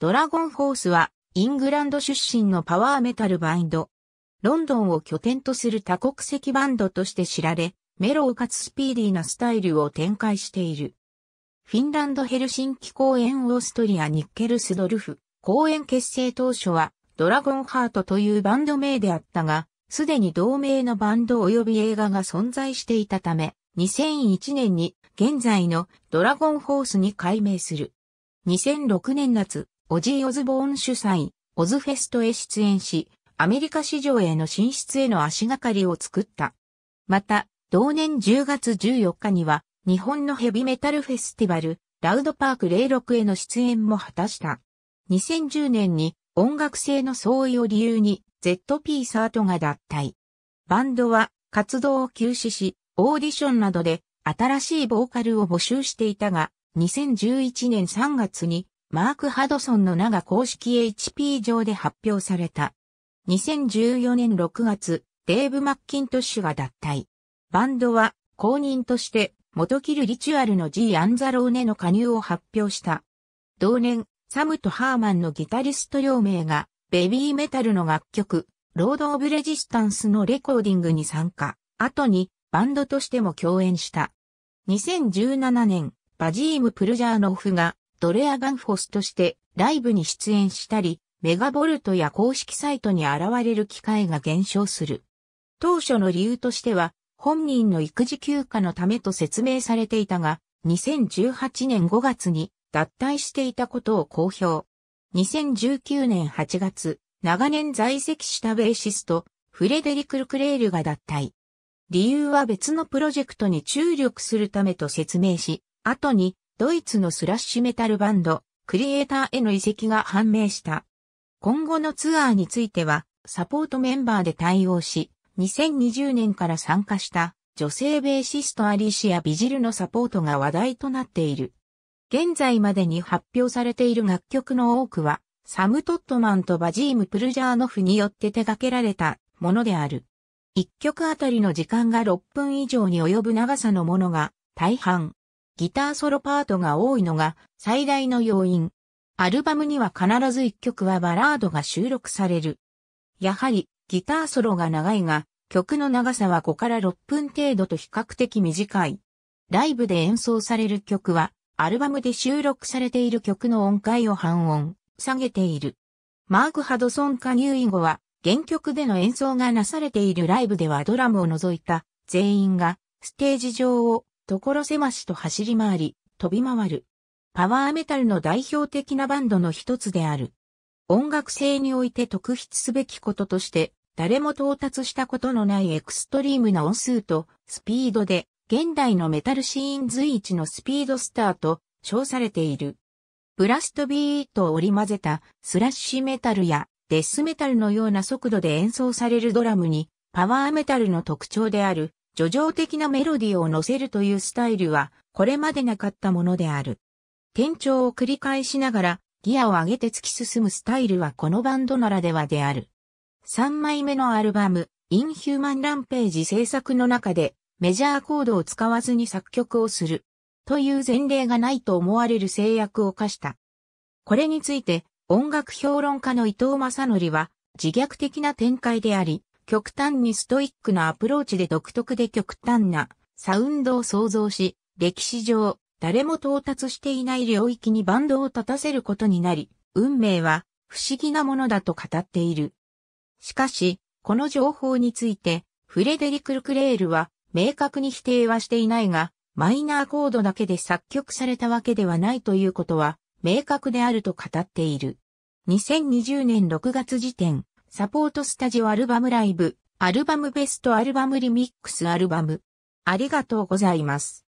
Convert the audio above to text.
ドラゴンホースは、イングランド出身のパワーメタルバンド。ロンドンを拠点とする多国籍バンドとして知られ、メローかつスピーディーなスタイルを展開している。フィンランドヘルシンキ公演オーストリアニッケルスドルフ。公演結成当初は、ドラゴンハートというバンド名であったが、すでに同名のバンド及び映画が存在していたため、2001年に現在のドラゴンホースに改名する。2006年夏、オジー・オズボーン主催、オズフェストへ出演し、アメリカ市場への進出への足がかりを作った。また、同年10月14日には、日本のヘビメタルフェスティバル、ラウドパーク06への出演も果たした。2010年に音楽性の相違を理由に ZP サートが脱退。バンドは活動を休止し、オーディションなどで新しいボーカルを募集していたが、2011年3月にマーク・ハドソンの名が公式 HP 上で発表された。2014年6月、デーブ・マッキントッシュが脱退。バンドは公認として元キル・リチュアルの G・ アンザローネの加入を発表した。同年、サムとハーマンのギタリスト両名がベビーメタルの楽曲、ロード・オブ・レジスタンスのレコーディングに参加、後にバンドとしても共演した。2017年、バジーム・プルジャーノフがドレアガンフォスとしてライブに出演したり、メガボルトや公式サイトに現れる機会が減少する。当初の理由としては、本人の育児休暇のためと説明されていたが、2018年5月に脱退していたことを公表。2019年8月、長年在籍したベーシスト、フレデリク・ルクレールが脱退。理由は別のプロジェクトに注力するためと説明し、後にドイツのスラッシュメタルバンド、クリエイターへの移籍が判明した。今後のツアーについては、サポートメンバーで対応し、2020年から参加した女性ベーシストアリシア・ビジルのサポートが話題となっている。現在までに発表されている楽曲の多くは、サム・トットマンとバジーム・プルジャーノフによって手掛けられたものである。1曲あたりの時間が6分以上に及ぶ長さのものが大半。ギターソロパートが多いのが最大の要因。アルバムには必ず一曲はバラードが収録される。やはりギターソロが長いが、曲の長さは5から6分程度と比較的短い。ライブで演奏される曲は、アルバムで収録されている曲の音階を半音、下げている。マーク・ハドソン加入以後は、原曲での演奏がなされているライブではドラムを除いた全員がステージ上を所狭しと走り回り、飛び回る。パワーメタルの代表的なバンドの一つである。音楽性において特筆すべきこととして、誰も到達したことのないエクストリームな音数とスピードで、現代のメタルシーン随一のスピードスターと称されている。ブラストビートを織り交ぜたスラッシュメタルやデスメタルのような速度で演奏されるドラムに、パワーメタルの特徴である叙情的なメロディーを乗せるというスタイルは、これまでなかったものである。転調を繰り返しながら、ギアを上げて突き進むスタイルはこのバンドならではである。3枚目のアルバム、インヒューマンランページ制作の中で、メジャーコードを使わずに作曲をする。という前例がないと思われる制約を課した。これについて、音楽評論家の伊藤正則は、自虐的な展開であり、極端にストイックなアプローチで独特で極端なサウンドを創造し、歴史上誰も到達していない領域にバンドを立たせることになり、運命は不思議なものだと語っている。しかし、この情報について、フレデリク・ルクレールは明確に否定はしていないが、マイナーコードだけで作曲されたわけではないということは明確であると語っている。2020年6月時点、サポートスタジオアルバムライブ、アルバムベストアルバムリミックスアルバム。ありがとうございます。